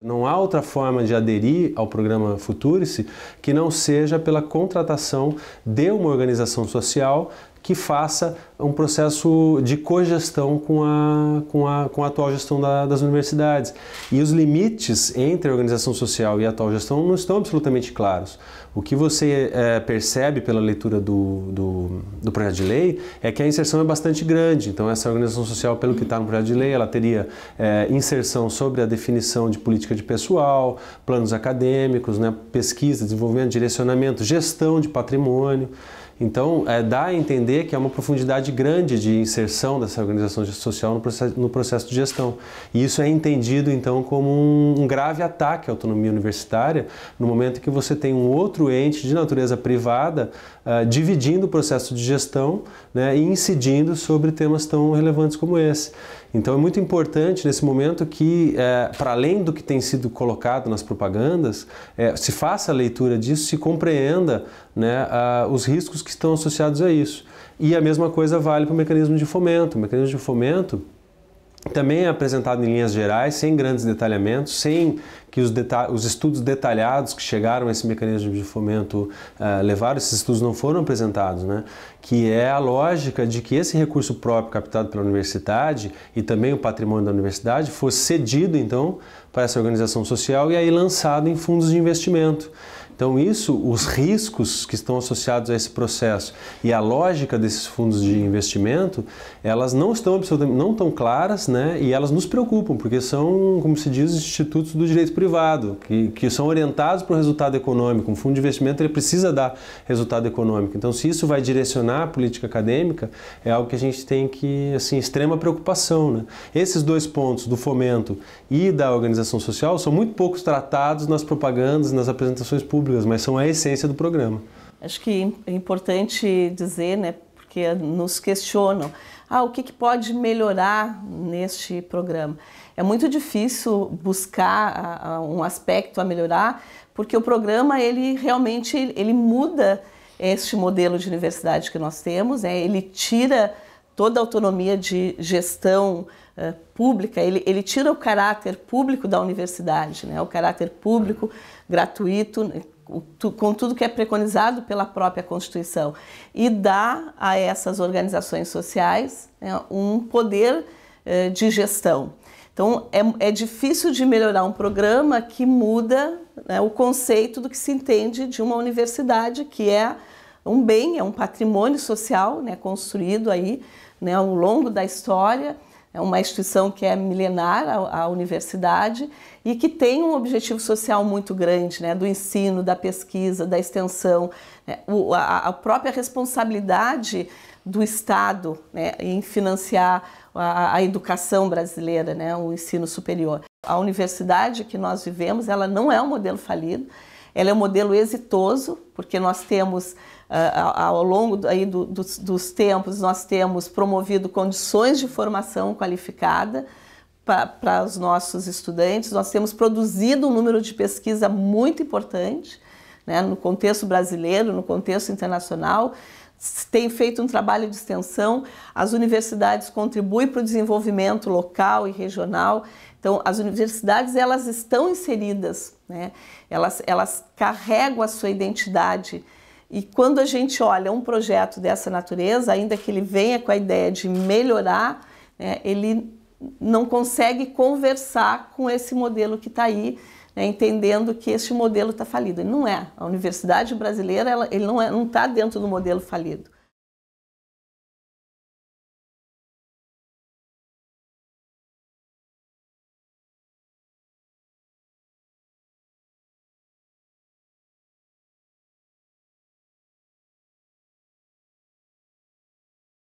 Não há outra forma de aderir ao programa Futurice que não seja pela contratação de uma organização social que faça um processo de cogestão com a, com a, com a atual gestão da, das universidades. E os limites entre a organização social e a atual gestão não estão absolutamente claros. O que você é, percebe pela leitura do, do, do, projeto de lei é que a inserção é bastante grande. Então, essa organização social, pelo que está no projeto de lei, ela teria é, inserção sobre a definição de política de pessoal, planos acadêmicos, né, pesquisa, desenvolvimento, direcionamento, gestão de patrimônio. Então, é, dá a entender que há é uma profundidade grande de inserção dessa organização social no processo, no processo de gestão. E isso é entendido, então, como um, um grave ataque à autonomia universitária, no momento que você tem um outro ente de natureza privada uh, dividindo o processo de gestão né, e incidindo sobre temas tão relevantes como esse. Então é muito importante nesse momento que, é, para além do que tem sido colocado nas propagandas, é, se faça a leitura disso, se compreenda né, a, os riscos que estão associados a isso. E a mesma coisa vale para o mecanismo de fomento. O mecanismo de fomento também é apresentado em linhas gerais, sem grandes detalhamentos, sem que os, os estudos detalhados que chegaram a esse mecanismo de fomento uh, levaram, esses estudos não foram apresentados, né? que é a lógica de que esse recurso próprio captado pela universidade e também o patrimônio da universidade fosse cedido, então, para essa organização social e aí lançado em fundos de investimento. Então, isso, os riscos que estão associados a esse processo e a lógica desses fundos de investimento, elas não estão absolutamente não tão claras, né? E elas nos preocupam, porque são, como se diz, institutos do direito privado, que, que são orientados para o resultado econômico. Um fundo de investimento ele precisa dar resultado econômico. Então, se isso vai direcionar a política acadêmica, é algo que a gente tem que, assim, extrema preocupação, né? Esses dois pontos do fomento e da organização social são muito poucos tratados nas propagandas, nas apresentações públicas públicas, mas são a essência do programa. Acho que é importante dizer, né, porque nos questionam, ah, o que, que pode melhorar neste programa? É muito difícil buscar um aspecto a melhorar, porque o programa ele realmente ele muda este modelo de universidade que nós temos, né? ele tira toda a autonomia de gestão uh, pública, ele, ele tira o caráter público da universidade, né? o caráter público gratuito com tudo que é preconizado pela própria Constituição e dá a essas organizações sociais né, um poder eh, de gestão. Então, é, é, difícil de melhorar um programa que muda né, o conceito do que se entende de uma universidade, que é um bem, é um patrimônio social né, construído aí né, ao longo da história é uma instituição que é milenar, a, a, universidade, e que tem um objetivo social muito grande, né, do ensino, da pesquisa, da extensão, né, o, a, a, própria responsabilidade do Estado né, em financiar a, a educação brasileira, né, o ensino superior. A universidade que nós vivemos, ela não é um modelo falido, ela é um modelo exitoso, porque nós temos, ah, ao longo aí dos, dos tempos, nós temos promovido condições de formação qualificada para os nossos estudantes, nós temos produzido um número de pesquisa muito importante, né, no contexto brasileiro, no contexto internacional, tem feito um trabalho de extensão, as universidades contribuem para o desenvolvimento local e regional. Então, as universidades elas estão inseridas, né? elas, elas carregam a sua identidade. E quando a gente olha um projeto dessa natureza, ainda que ele venha com a ideia de melhorar, né, ele não consegue conversar com esse modelo que está aí né, entendendo que este modelo está falido. Ele não é. A universidade brasileira ela, ele não está é, tá dentro do modelo falido.